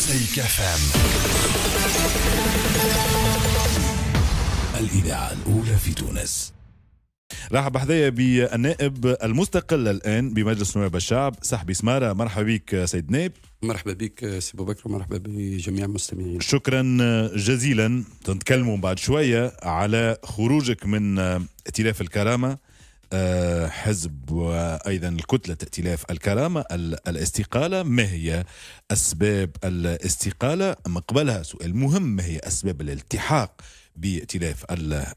مزيكا فام الإذاعة الأولى في تونس رحب بحذايا بالنائب المستقل الان بمجلس نواب الشعب سحبي سماره مرحبا بك سيد نائب مرحبا بك سي بكر ومرحبا بجميع المستمعين شكرا جزيلا تنتكلموا بعد شويه على خروجك من ائتلاف الكرامه حزب وأيضا الكتلة ائتلاف الكرامه الاستقالة ما هي أسباب الاستقالة مقبلها سؤال مهم ما هي أسباب الالتحاق بائتلاف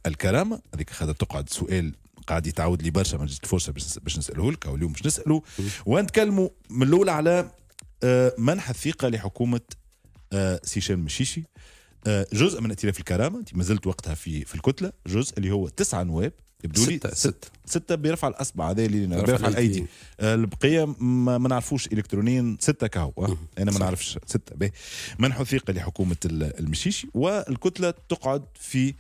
الكرامة هذيك خاطر تقعد سؤال قاعد يتعود لي برشا ما جات الفرصه باش نساله لك او اليوم باش نساله ونتكلموا من الاول على آه، منح الثقه لحكومه آه، سيشان مشيشي آه، جزء من ائتلاف الكرامه انت ما زلت وقتها في في الكتله جزء اللي هو تسعه نواب يبدو لي ستة, ستة, ستة بيرفع الأصبع هذا اللي بيرفع الأيدي آه، البقية ما نعرفوش إلكترونيا ستة كهو أنا ما نعرفش ستة به منح ثقة لحكومة المشيشي والكتلة تقعد في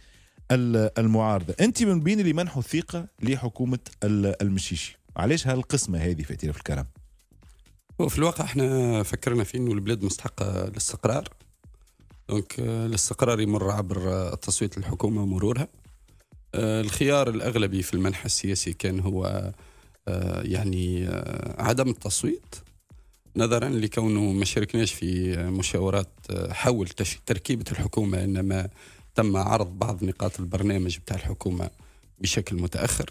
المعارضة أنت من بين اللي منحوا ثقة لحكومة المشيشي علاش هالقسمة هذه في في الكرم في الواقع احنا فكرنا في انه البلاد مستحقه للاستقرار دونك آه، الاستقرار يمر عبر آه، تصويت الحكومه مرورها آه، الخيار الاغلبي في المنح السياسي كان هو آه، يعني آه، عدم التصويت نظرا لكونه ما شاركناش في مشاورات حول تركيبه الحكومه انما تم عرض بعض نقاط البرنامج بتاع الحكومه بشكل متاخر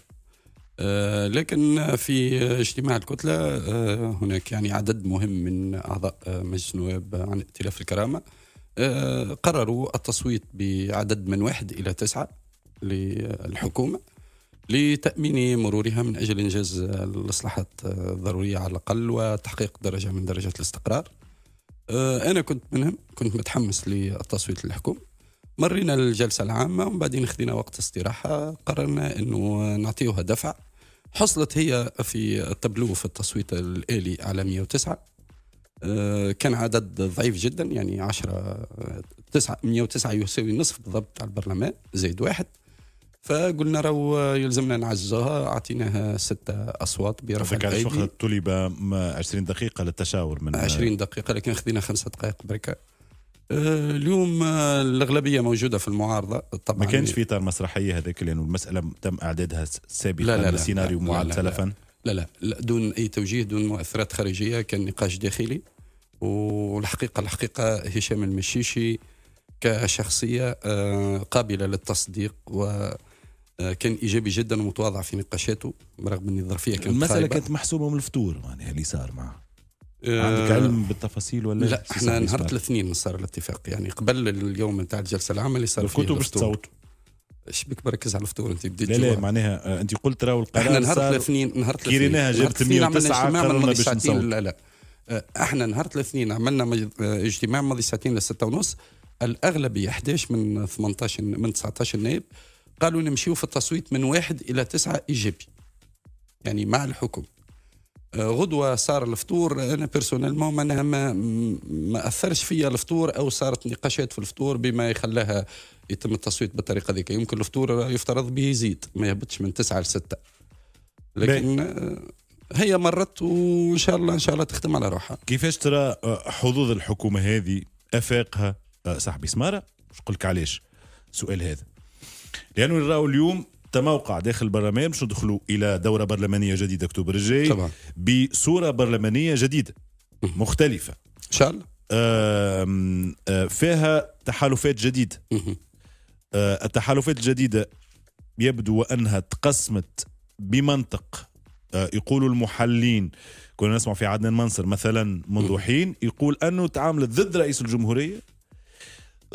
لكن في اجتماع الكتله هناك يعني عدد مهم من اعضاء مجلس النواب عن ائتلاف الكرامه قرروا التصويت بعدد من واحد الى تسعه للحكومة لتأمين مرورها من أجل إنجاز الإصلاحات الضرورية على الأقل وتحقيق درجة من درجات الاستقرار آه، أنا كنت منهم كنت متحمس للتصويت للحكومة مرينا الجلسة العامة ومن بعدين خذينا وقت استراحة قررنا أنه نعطيوها دفع حصلت هي في التبلو في التصويت الآلي على 109 آه، كان عدد ضعيف جدا يعني 10 9 109 يساوي نصف بالضبط على البرلمان زائد واحد فقلنا راهو يلزمنا نعزوها اعطيناها ست اصوات برفع الايدي وقت طلب 20 دقيقه للتشاور من 20 دقيقه لكن خذينا خمسة دقائق بركه أه، اليوم أه، الاغلبيه موجوده في المعارضه طبعا ما كانش في اطار مسرحيه هذاك لانه المساله تم اعدادها سابقا لا لا لا معد سلفا لا لا, لا دون اي توجيه دون مؤثرات خارجيه كان نقاش داخلي والحقيقه الحقيقه هشام المشيشي كشخصيه أه، قابله للتصديق و آه، كان ايجابي جدا ومتواضع في نقاشاته رغم ان الظرفيه كانت المساله خايبة. كانت محسومه من الفطور معناها اللي صار معه آه، عندك علم بالتفاصيل ولا لا احنا نهار الاثنين صار الاتفاق يعني قبل اليوم نتاع الجلسه العامه اللي صار فيه كنتوا باش تصوتوا ايش بك بركز على الفطور انت بديت لا لا معناها آه، انت قلت راهو القرار احنا نهار الاثنين نهار الاثنين كيريناها جابت 109 قررنا باش نصوت لا لا احنا نهار الاثنين عملنا اجتماع مضي ساعتين لسته ونص الاغلبيه 11 من 18 من 19 نائب قالوا نمشيو في التصويت من واحد إلى تسعة إيجابي يعني مع الحكم آه، غدوة صار الفطور أنا بيرسونيلمون معناها نعم- ما, ما أثرش فيا الفطور أو صارت نقاشات في الفطور بما يخلاها يتم التصويت بالطريقة ذيك يمكن الفطور يفترض به يزيد ما يهبطش من تسعة لستة لكن آه، هي مرت وان شاء الله ان شاء الله تخدم على روحها كيفاش ترى آه، حظوظ الحكومه هذه افاقها صاحبي سماره مش قلك علاش سؤال هذا لانه نراو اليوم تموقع داخل البرلمان باش ندخلوا الى دوره برلمانيه جديده اكتوبر الجاي طبعا. بصوره برلمانيه جديده مختلفه ان شاء الله فيها تحالفات جديده التحالفات الجديده يبدو انها تقسمت بمنطق يقولوا المحلين كنا نسمع في عدنان منصر مثلا منذ حين يقول انه تعاملت ضد رئيس الجمهوريه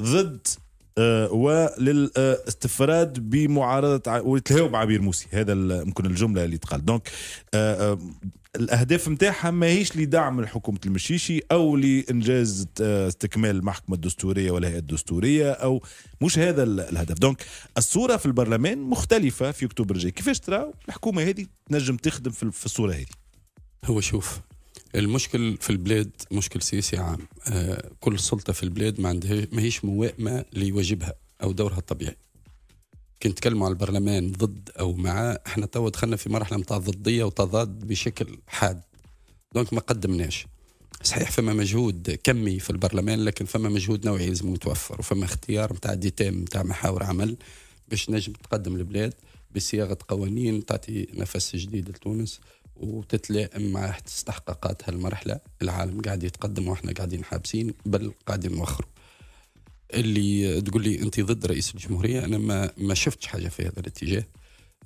ضد آه، وللاستفراد بمعارضه والتهاو بعبير موسي هذا ممكن الجمله اللي تقال دونك آه، آه، الاهداف نتاعها ماهيش لدعم حكومة المشيشي او لانجاز استكمال المحكمه الدستوريه والهيئه الدستوريه او مش هذا الهدف دونك الصوره في البرلمان مختلفه في اكتوبر الجاي كيفاش ترى الحكومه هذه تنجم تخدم في الصوره هذه هو شوف المشكل في البلاد مشكل سياسي عام آه، كل سلطه في البلاد ما عندها ماهيش موائمه لواجبها او دورها الطبيعي كي نتكلموا على البرلمان ضد او مع احنا توا دخلنا في مرحله نتاع ضديه وتضاد بشكل حاد دونك ما قدمناش صحيح فما مجهود كمي في البرلمان لكن فما مجهود نوعي لازم يتوفر وفما اختيار نتاع ديتام نتاع محاور عمل باش نجم تقدم البلاد بصياغه قوانين تعطي نفس جديد لتونس وتتلائم مع استحقاقات هالمرحله العالم قاعد يتقدم واحنا قاعدين حابسين بل قاعدين نوخروا اللي تقول لي انت ضد رئيس الجمهوريه انا ما ما شفتش حاجه في هذا الاتجاه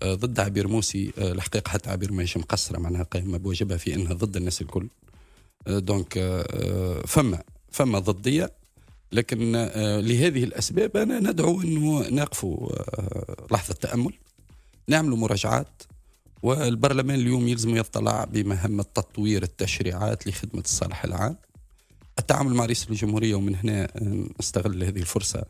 آه، ضد عبير موسي آه، الحقيقه حتى عبير ماهيش مقصره معناها قائمه بواجبها في انها ضد الناس الكل آه، دونك فما فما ضديه لكن لهذه الاسباب انا ندعو انه نقفوا لحظه تامل نعملوا مراجعات والبرلمان اليوم يلزم يطلع بمهمة تطوير التشريعات لخدمة الصالح العام التعامل مع رئيس الجمهورية ومن هنا آه، نستغل هذه الفرصة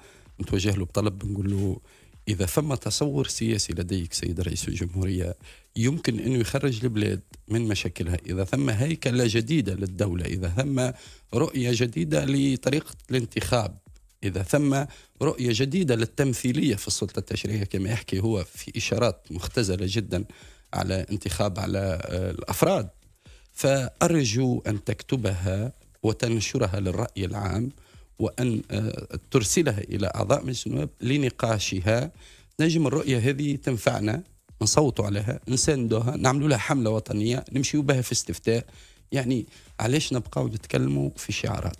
نتوجه له بطلب نقول له إذا فما تصور سياسي لديك سيد رئيس الجمهورية يمكن أنه يخرج البلاد من مشاكلها إذا ثم هيكلة جديدة للدولة إذا ثم رؤية جديدة لطريقة الانتخاب إذا ثم رؤية جديدة للتمثيلية في السلطة التشريعية كما يحكي هو في إشارات مختزلة جدا على انتخاب على آه، الافراد فارجو ان تكتبها وتنشرها للراي العام وان آه، ترسلها الى اعضاء مجلس النواب لنقاشها نجم الرؤيه هذه تنفعنا نصوتوا عليها نساندوها نعملوا لها حمله وطنيه نمشيوا بها في استفتاء يعني علاش نبقاو نتكلموا في شعارات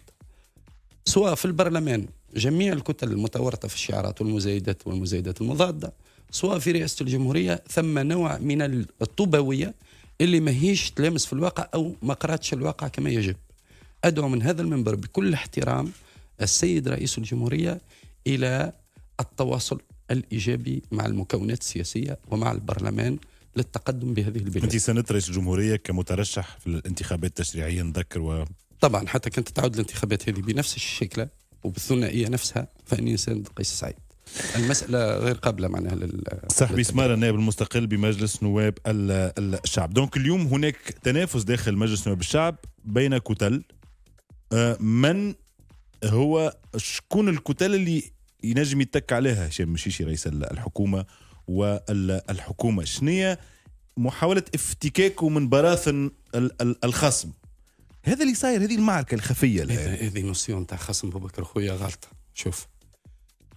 سواء في البرلمان جميع الكتل المتورطه في الشعارات والمزايدات والمزايدات المضاده سواء في رئاسه الجمهوريه ثم نوع من الطوبويه اللي ماهيش تلامس في الواقع او ما قراتش الواقع كما يجب ادعو من هذا المنبر بكل احترام السيد رئيس الجمهوريه الى التواصل الايجابي مع المكونات السياسيه ومع البرلمان للتقدم بهذه البلاد. انت سنه رئيس الجمهوريه كمترشح في الانتخابات التشريعيه نذكر و طبعا حتى كانت تعود الانتخابات هذه بنفس الشكل وبالثنائيه نفسها فاني انسان قيس سعيد. المساله غير قابله معناها لل صاحب اسمار النائب المستقل بمجلس نواب الشعب دونك اليوم هناك تنافس داخل مجلس نواب الشعب بين كتل آه، من هو شكون الكتل اللي ينجم يتك عليها هشام مشيشي رئيس الحكومه والحكومه شنية محاوله افتكاكه من براثن الخصم هذا اللي صاير هذه المعركه الخفيه هذه نوسيون تاع خصم بكر خويا غلطه شوف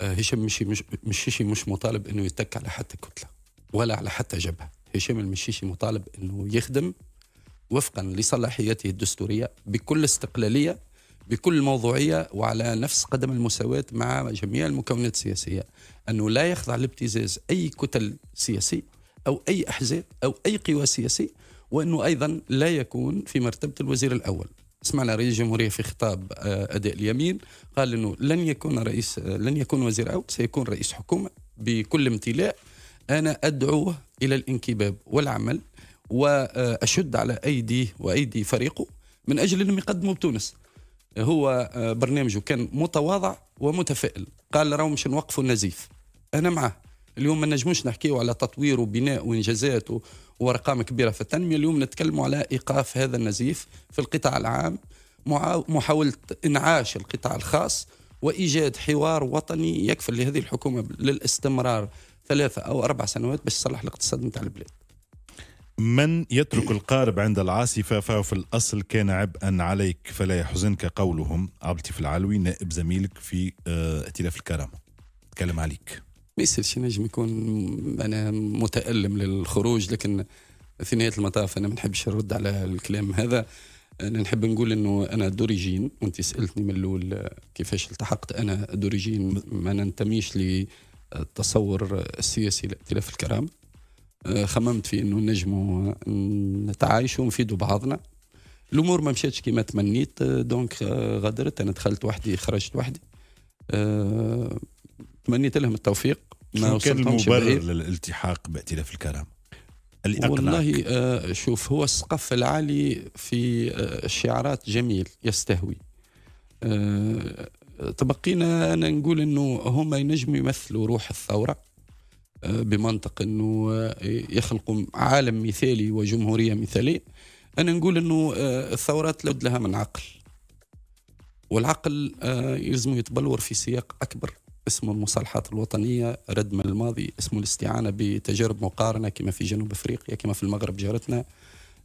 آه، هشام مش مش مشيشي مش مطالب انه يتك على حتى كتله ولا على حتى جبهه هشام المشيشي مطالب انه يخدم وفقا لصلاحيته الدستوريه بكل استقلاليه بكل موضوعيه وعلى نفس قدم المساواه مع جميع المكونات السياسيه انه لا يخضع لابتزاز اي كتل سياسي او اي احزاب او اي قوى سياسيه وانه ايضا لا يكون في مرتبه الوزير الاول سمعنا رئيس الجمهوريه في خطاب آه، اداء اليمين قال انه لن يكون رئيس آه، لن يكون وزير عود سيكون رئيس حكومه بكل امتلاء انا ادعوه الى الانكباب والعمل واشد على ايديه وايدي فريقه من اجل انهم يقدموا بتونس هو آه، برنامجه كان متواضع ومتفائل قال راهو مش نوقفوا النزيف انا معه اليوم ما نجموش نحكيو على تطوير وبناء وانجازات وارقام كبيره في التنميه اليوم نتكلم على ايقاف هذا النزيف في القطاع العام محاوله انعاش القطاع الخاص وايجاد حوار وطني يكفل لهذه الحكومه للاستمرار ثلاثه او اربع سنوات باش تصلح الاقتصاد نتاع البلاد. من يترك القارب عند العاصفة فهو في الأصل كان عبئا عليك فلا يحزنك قولهم عبلتي في العلوي نائب زميلك في آه، ائتلاف الكرامة تكلم عليك ما يصيرش نجم يكون انا متالم للخروج لكن في نهايه المطاف انا ما نحبش نرد على الكلام هذا انا نحب نقول انه انا دوريجين وانت سالتني من الاول كيفاش التحقت انا دوريجين ما ننتميش للتصور السياسي لائتلاف الكرامه آه، خممت في انه نجموا نتعايشوا ونفيدوا بعضنا الامور ما مشاتش كما تمنيت دونك آه، آه، غادرت انا دخلت وحدي خرجت وحدي تمنيت لهم التوفيق ما كان المبرر للالتحاق بائتلاف الكرامه والله آه، شوف هو السقف العالي في الشعارات آه، جميل يستهوي آه، تبقينا انا نقول انه هما ينجموا يمثلوا روح الثوره بمنطق انه يخلقوا عالم مثالي وجمهوريه مثاليه انا نقول انه الثورات لابد لها من عقل والعقل يلزم يتبلور في سياق اكبر اسمه المصالحات الوطنية رد من الماضي اسمه الاستعانة بتجارب مقارنة كما في جنوب أفريقيا كما في المغرب جارتنا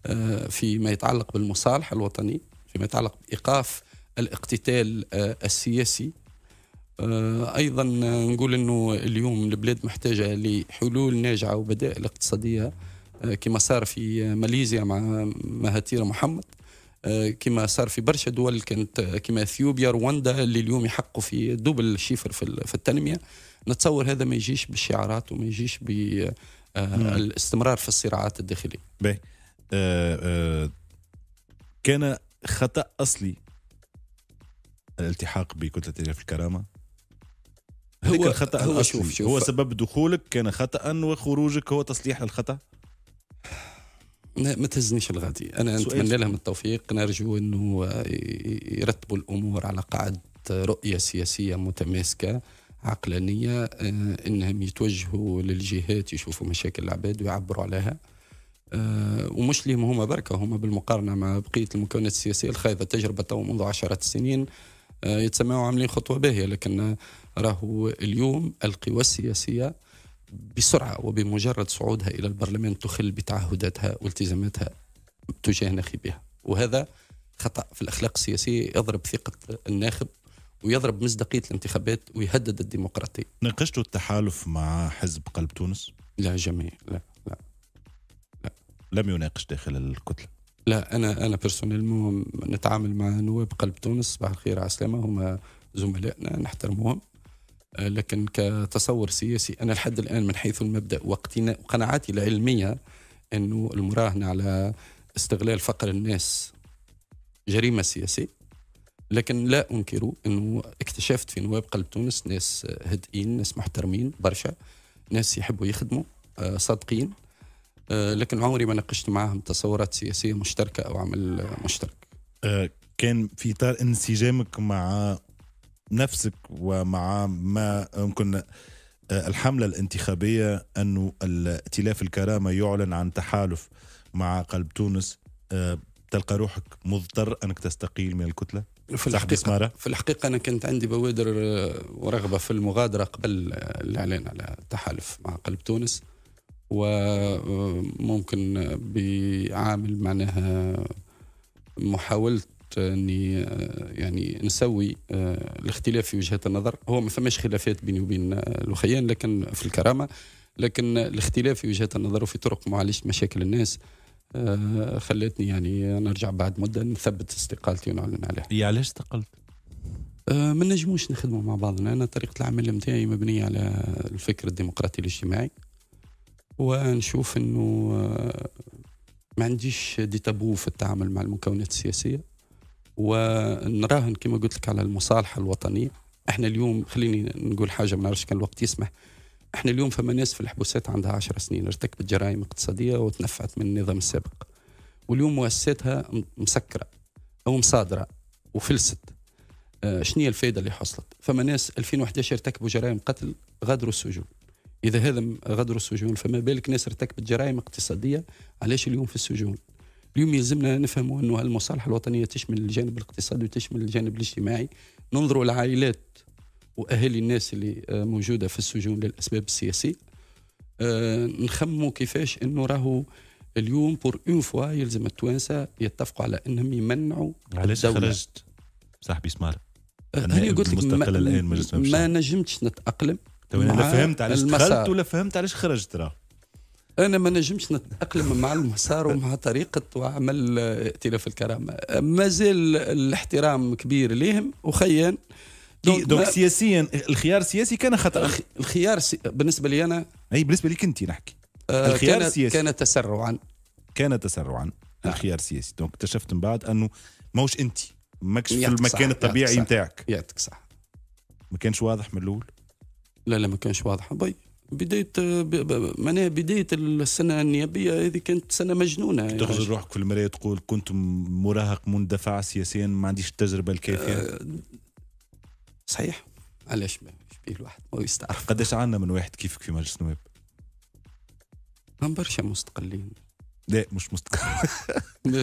آه، فيما يتعلق بالمصالحة الوطني فيما يتعلق بإيقاف الاقتتال آه، السياسي آه، أيضا نقول أنه اليوم البلاد محتاجة لحلول ناجعة وبدائل اقتصادية كما صار في ماليزيا مع مهاتير محمد آه، كما صار في برشا دول كانت آه، كما اثيوبيا رواندا اللي اليوم يحقوا في دوبل الشيفر في التنميه نتصور هذا ما يجيش بالشعارات وما يجيش بالاستمرار آه، في الصراعات الداخليه. باهي كان خطا اصلي الالتحاق بكتله تجارب الكرامه هو الخطا هو, شوف شوف هو سبب دخولك كان خطا وخروجك هو تصليح للخطا ما تهزنيش الغادي انا نتمنى لهم التوفيق نرجو انه يرتبوا الامور على قاعده رؤيه سياسيه متماسكه عقلانيه آه، انهم يتوجهوا للجهات يشوفوا مشاكل العباد ويعبروا عليها آه، ومش ليهم هما بركة هما بالمقارنة مع بقية المكونات السياسية الخايبة تجربة تو منذ عشرات السنين آه، يتسمعوا عاملين خطوة باهية لكن راهو اليوم القوى السياسية بسرعة وبمجرد صعودها إلى البرلمان تخل بتعهداتها والتزاماتها تجاه ناخبها وهذا خطأ في الأخلاق السياسية يضرب ثقة الناخب ويضرب مصداقية الانتخابات ويهدد الديمقراطية ناقشت التحالف مع حزب قلب تونس؟ لا جميع لا لا, لا. لم يناقش داخل الكتلة لا أنا أنا بيرسونيلمون نتعامل مع نواب قلب تونس صباح الخير على السلامة هما زملائنا نحترمهم آه، لكن كتصور سياسي انا لحد الان من حيث المبدا وقناعاتي العلميه انه المراهنه على استغلال فقر الناس جريمه سياسيه لكن لا انكر انه اكتشفت في نواب قلب تونس ناس هادئين ناس محترمين برشا ناس يحبوا يخدموا آه، صادقين آه، لكن عمري ما ناقشت معاهم تصورات سياسيه مشتركه او عمل مشترك كان في اطار انسجامك مع نفسك ومع ما يمكن آه، الحملة الانتخابية أنه ائتلاف الكرامة يعلن عن تحالف مع قلب تونس آه، تلقى روحك مضطر أنك تستقيل من الكتلة في الحقيقة, في الحقيقة أنا كانت عندي بوادر آه، ورغبة في المغادرة قبل الإعلان على التحالف مع قلب تونس وممكن بعامل معناها محاولة اني آه، يعني نسوي آه، الاختلاف في وجهات النظر هو ما فماش خلافات بيني وبين آه، الاخيان لكن في الكرامه لكن الاختلاف في وجهات النظر وفي طرق معالجه مشاكل الناس خلتني يعني نرجع بعد مده نثبت استقالتي ونعلن عليها. يا علاش استقلت؟ ما نجموش نخدموا مع بعضنا انا طريقه العمل نتاعي مبنيه على الفكر الديمقراطي الاجتماعي ونشوف انه ما عنديش دي تابو في التعامل مع المكونات السياسيه ونراهن كما قلت لك على المصالحه الوطنيه احنا اليوم خليني نقول حاجه ما نعرفش كان الوقت يسمح احنا اليوم فما ناس في الحبوسات عندها 10 سنين ارتكبت جرائم اقتصاديه وتنفعت من النظام السابق واليوم مؤسساتها مسكره او مصادره وفلست آه، شنو هي الفائده اللي حصلت فما ناس 2011 ارتكبوا جرائم قتل غادروا السجون اذا هذا غادروا السجون فما بالك ناس ارتكبت جرائم اقتصاديه علاش اليوم في السجون اليوم يلزمنا نفهموا أنه المصالحة الوطنية تشمل الجانب الاقتصادي وتشمل الجانب الاجتماعي ننظروا لعائلات وأهالي الناس اللي آه، موجودة في السجون للأسباب السياسية آه، نخموا كيفاش أنه راهو اليوم بور اون فوا يلزم التوانسه يتفقوا على انهم يمنعوا علاش خرجت صاحبي سمار آه، انا قلت لك ما, الآن ما نجمتش نتاقلم انا لا فهمت علاش دخلت ولا فهمت علاش خرجت راه انا ما نجمش نتاقلم مع المسار ومع طريقه وعمل ائتلاف الكرامه مازال الاحترام كبير ليهم وخيان دونك, سياسيا الخيار السياسي كان خطا الخيار سي... بالنسبه لي انا اي بالنسبه لي انت نحكي آه، الخيار كان السياسي كان تسرعا كان تسرعا نعم. الخيار السياسي دونك اكتشفت من بعد انه ماهوش انت ماكش في المكان الطبيعي نتاعك يعطيك صح ما كانش واضح من الاول لا لا ما كانش واضح بي طيب. بدايه معناها بدايه السنه النيابيه هذه كانت سنه مجنونه يعني تخرج روحك في المرايه تقول كنت مراهق مندفع سياسيا ما عنديش التجربه الكافيه أه صحيح علاش ما بيه الواحد ما يستعرف قداش عندنا من واحد كيفك في مجلس النواب؟ برشا مستقلين لا مش مش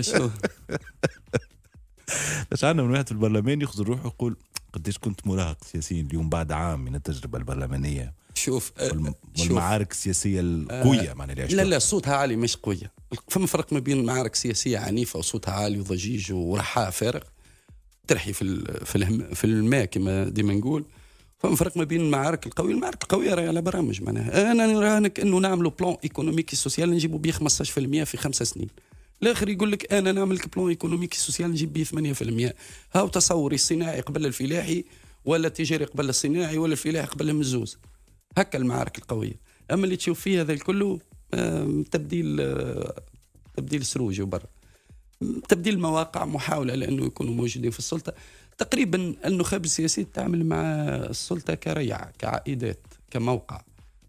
شو باش عندنا من واحد في البرلمان يخزر روحه يقول قداش كنت مراهق سياسيا اليوم بعد عام من التجربه البرلمانيه أه، شوف والمعارك السياسيه القويه آه معناها لا لا صوتها عالي مش قويه فما فرق ما بين معارك سياسيه عنيفه وصوتها عالي وضجيج ورحاء فارغ ترحي في في في الماء كما ديما نقول فما فرق ما بين المعارك القويه المعارك القويه راهي على برامج معناها انا راهنك انه نعملوا بلان ايكونوميكي سوسيال نجيبوا به 15% في خمسة سنين الاخر يقول لك انا نعمل لك بلان ايكونوميكي سوسيال نجيب به 8% هاو تصوري الصناعي قبل الفلاحي ولا التجاري قبل الصناعي ولا الفلاحي قبل المزوز هكا المعارك القويه اما اللي تشوف فيه هذا كله تبديل آه، تبديل سروج وبرا تبديل مواقع محاوله لانه يكونوا موجودين في السلطه تقريبا النخب السياسي تعمل مع السلطه كريعه كعائدات كموقع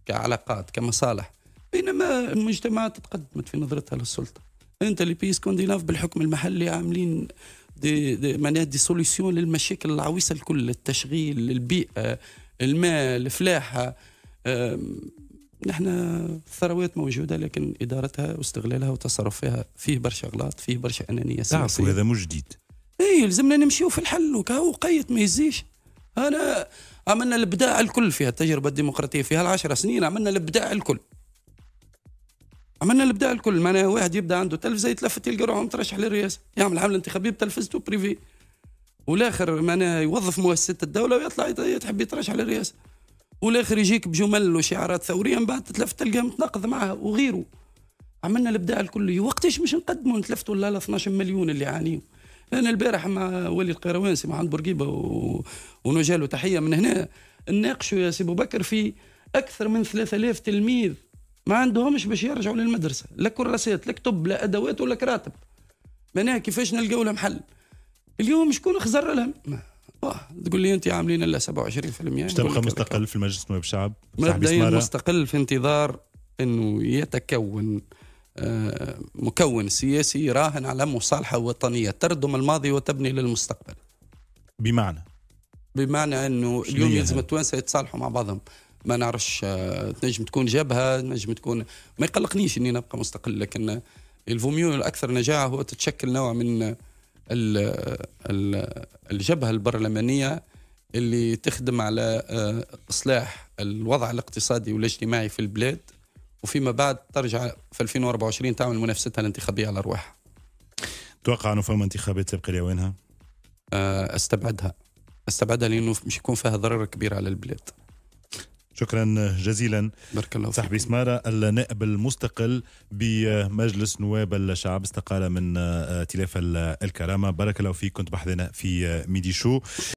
كعلاقات كمصالح بينما المجتمعات تقدمت في نظرتها للسلطه انت اللي بي سكنديناف بالحكم المحلي عاملين دي, دي معناها دي سوليسيون للمشاكل العويصه الكل للتشغيل للبيئه الماء الفلاحه نحن الثروات موجوده لكن ادارتها واستغلالها وتصرف فيها فيه برشا اغلاط فيه برشا انانيه تعرفوا هذا مش جديد اي لازمنا نمشيو في الحل وكاو قيت ما يزيش انا عملنا الابداع الكل فيها التجربه الديمقراطيه في العشرة سنين عملنا الابداع الكل عملنا الابداع الكل معناها واحد يبدا عنده تلفزه يتلفت يلقى روحه مترشح للرئاسه يعمل حمله انتخابيه بتلفزته بريفي والاخر معناها يوظف مؤسسه الدوله ويطلع تحب يترشح للرئاسه والاخر يجيك بجمل وشعارات ثوريه من بعد تتلف تلقى متناقض معها وغيره عملنا الابداع الكلي وقتاش باش نقدموا نتلفتوا ولا 12 مليون اللي عانيوا انا البارح مع ولي القيروان سي محمد بورقيبه و... ونوجه له تحيه من هنا نناقشوا يا سي ابو بكر في اكثر من 3000 تلميذ ما عندهمش باش يرجعوا للمدرسه لا كراسات لا كتب لا ادوات ولا كراتب معناها كيفاش نلقاو لهم حل اليوم شكون خزر لهم آه، تقول لي انت عاملين الا 27% باش تبقى مستقل في المجلس النواب الشعب مبدئيا مستقل في انتظار انه يتكون آه، مكون سياسي راهن على مصالحه وطنيه تردم الماضي وتبني للمستقبل بمعنى بمعنى انه اليوم يعني؟ يلزم التوانسه يتصالحوا مع بعضهم ما نعرفش آه، تنجم تكون جبهه تنجم تكون ما يقلقنيش اني نبقى مستقل لكن الفوميون الاكثر نجاعه هو تتشكل نوع من الجبهة البرلمانية اللي تخدم على آه، إصلاح الوضع الاقتصادي والاجتماعي في البلاد وفيما بعد ترجع في 2024 تعمل منافستها الانتخابية على أرواحها توقع أنه فما انتخابات تبقى وينها؟ آه، أستبعدها استبعدها لأنه مش يكون فيها ضرر كبير على البلاد شكرا جزيلا بارك الله صاحبي سمارة النائب المستقل بمجلس نواب الشعب استقال من آه، تلاف الكرامة بارك الله فيك كنت بحضنا في آه، ميدي شو